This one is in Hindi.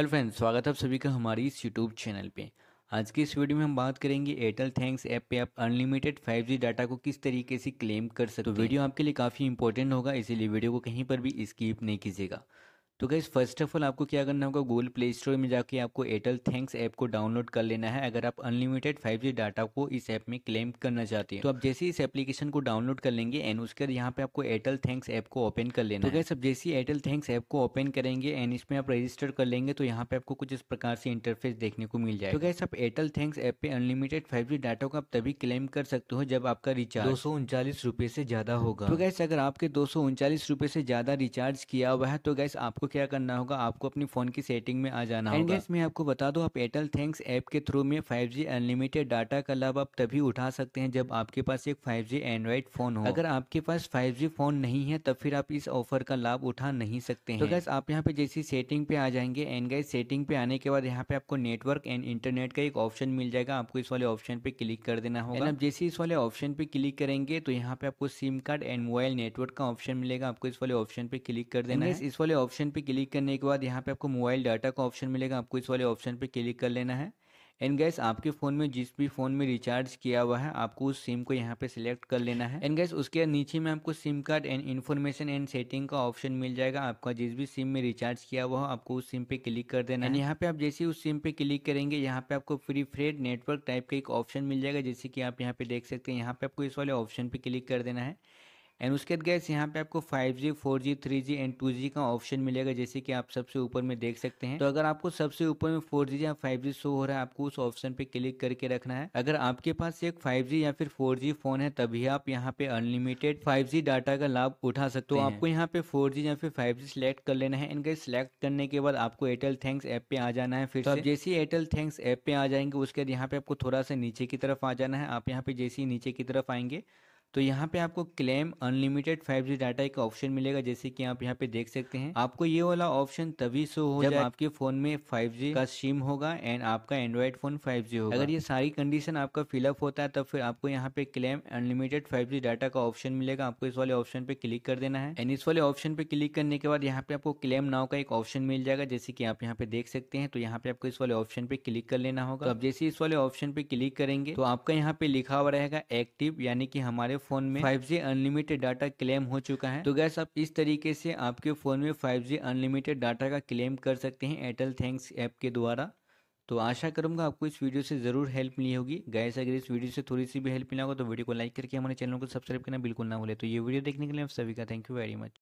हेलो फ्रेंड्स स्वागत है आप सभी का हमारी इस यूट्यूब चैनल पे आज की इस वीडियो में हम बात करेंगे एयरटेल थैंक्स ऐप पे आप अनलिमिटेड 5G डाटा को किस तरीके से क्लेम कर सकते हो तो वीडियो आपके लिए काफ़ी इंपॉर्टेंट होगा इसीलिए वीडियो को कहीं पर भी स्कीप नहीं कीजिएगा तो गैस फर्स्ट ऑफ ऑल आपको क्या करना होगा गूगल प्ले स्टोर में जाके आपको एयरटेल थैंक्स ऐप को डाउनलोड कर लेना है अगर आप अनलिमिटेड 5G डाटा को इस ऐप में क्लेम करना चाहते हैं तो आप जैसे इस एप्लीकेशन को डाउनलोड कर लेंगे एंड उसके बाद यहाँ पे आपको एयरटेल थैंक्स ऐप को ओपन कर लेना तो गैस अब जैसे एयरटेल थैंक्स ऐप को ओपन करेंगे एंड इसमें आप रजिस्टर कर लेंगे तो यहाँ पे आपको कुछ इस प्रकार से इंटरफेस देखने को मिल जाए तो गैस आप एयरटेल थैंक्स ऐप पे अनलिमिटेड जी डाटा को आप तभी क्लेम कर सकते हो जब आपका रिचार्ज दो सौ से ज्यादा होगा तो गैस अगर आपके दो सौ से ज्यादा रिचार्ज किया हुआ है तो गैस आपको क्या करना होगा आपको अपनी फ़ोन की सेटिंग में आ जाना होगा एंड मैं आपको बता दूं आप एयरटेल थैंक्स ऐप के थ्रू में 5G अनलिमिटेड डाटा का लाभ आप तभी उठा सकते हैं जब आपके पास एक 5G एंड्रॉइड फ़ोन हो अगर आपके पास 5G फ़ोन नहीं है तब फिर आप इस ऑफर का लाभ उठा नहीं सकते तो हैं तो गैस आप यहाँ पे जैसी सेटिंग पे आ जाएंगे एंड गैस सेटिंग पे आने के बाद यहाँ पे आपको नेटवर्क एंड इंटरनेट का एक ऑप्शन मिल जाएगा आपको इस वाले ऑप्शन पे क्लिक कर देना होगा आप जैसे इस वाले ऑप्शन पे क्लिक करेंगे तो यहाँ पे आपको SIM card and mobile network का ऑप्शन मिलेगा आपको इस वाले ऑप्शन पे क्लिक कर देना है इस वाले ऑप्शन पे पे क्लिक करने के बाद यहाँ पे आपको मोबाइल डाटा का ऑप्शन मिलेगा आपको इस वाले ऑप्शन पे क्लिक कर लेना है एंड गैस आपके फ़ोन में जिस भी फ़ोन में रिचार्ज किया हुआ है आपको उस सिम को यहाँ पे सिलेक्ट कर लेना है एंड गैस उसके नीचे में आपको SIM card and information and setting का ऑप्शन मिल जाएगा आपका जिस भी सिम में रिचार्ज किया हुआ हो आपको उस सिम पे क्लिक कर देना है यहाँ पे आप जैसे उस सिम पे क्लिक करेंगे यहाँ पे आपको फ्री फ्रेड नेटवर्क टाइप का एक ऑप्शन मिल जाएगा जैसे कि आप यहाँ पे देख सकते हैं यहाँ पे आपको इस वाले ऑप्शन पे क्लिक कर देना है एंड उसके बाद गैस यहाँ पे आपको 5G, 4G, 3G and 2G का ऑप्शन मिलेगा जैसे कि आप सबसे ऊपर में देख सकते हैं तो अगर आपको सबसे ऊपर में 4G या 5G शो हो रहा है आपको उस ऑप्शन पे क्लिक करके रखना है अगर आपके पास एक 5G या फिर 4G फोन है तभी आप यहाँ पे अनलिमिटेड 5G डाटा का लाभ उठा सकते हो तो आपको यहाँ पे फोर या फिर फाइव सिलेक्ट कर लेना है गैस सिलेक्ट करने के बाद आपको एयरटेल थैंक्स ऐप पे आ जाना है फिर तो जैसे ही एयरटेल थैंक्स ऐप पे आ जाएंगे उसके बाद यहाँ पे आपको थोड़ा सा नीचे की तरफ आ जाना है आप यहाँ पे जैसे ही नीचे की तरफ आएंगे तो यहाँ पे आपको claim unlimited five G data एक ऑप्शन मिलेगा जैसे कि आप यहाँ पे देख सकते हैं आपको ये वाला ऑप्शन तभी शो हो जब आपके फोन में 5G का सिम होगा एंड आपका एंड्रॉइड फोन 5G होगा अगर ये सारी कंडीशन आपका फिलअप होता है तब फिर आपको यहाँ पे क्लेम अनलिमिटेड 5G डाटा का ऑप्शन मिलेगा आपको इस वाले ऑप्शन पे क्लिक कर देना है एंड इस वाले ऑप्शन पे क्लिक करने के बाद यहाँ पे आपको क्लेम नाव का एक ऑप्शन मिल जाएगा जैसे की आप यहाँ पे देख सकते हैं तो यहाँ पे आपको इस वाले ऑप्शन पे क्लिक कर लेना होगा तो अब जैसे इस वाले ऑप्शन पे क्लिक करेंगे तो आपका यहाँ पे लिखा हुआ रहेगा एक्टिव यानी कि हमारे फोन में 5G अनलिमिटेड डाटा क्लेम हो चुका है तो गैस आप इस तरीके से आपके फोन में 5G अनलिमिटेड डाटा का क्लेम कर सकते हैं एयरटेल थैंक्स ऐप के द्वारा तो आशा करूंगा आपको इस वीडियो से ज़रूर हेल्प मिली होगी गैस अगर इस वीडियो से थोड़ी सी भी हेल्प मिला होगा तो वीडियो को लाइक करके हमारे चैनल को सब्सक्राइब करना बिल्कुल ना भूले तो ये वीडियो देखने के लिए आप सभी का थैंक यू वेरी मच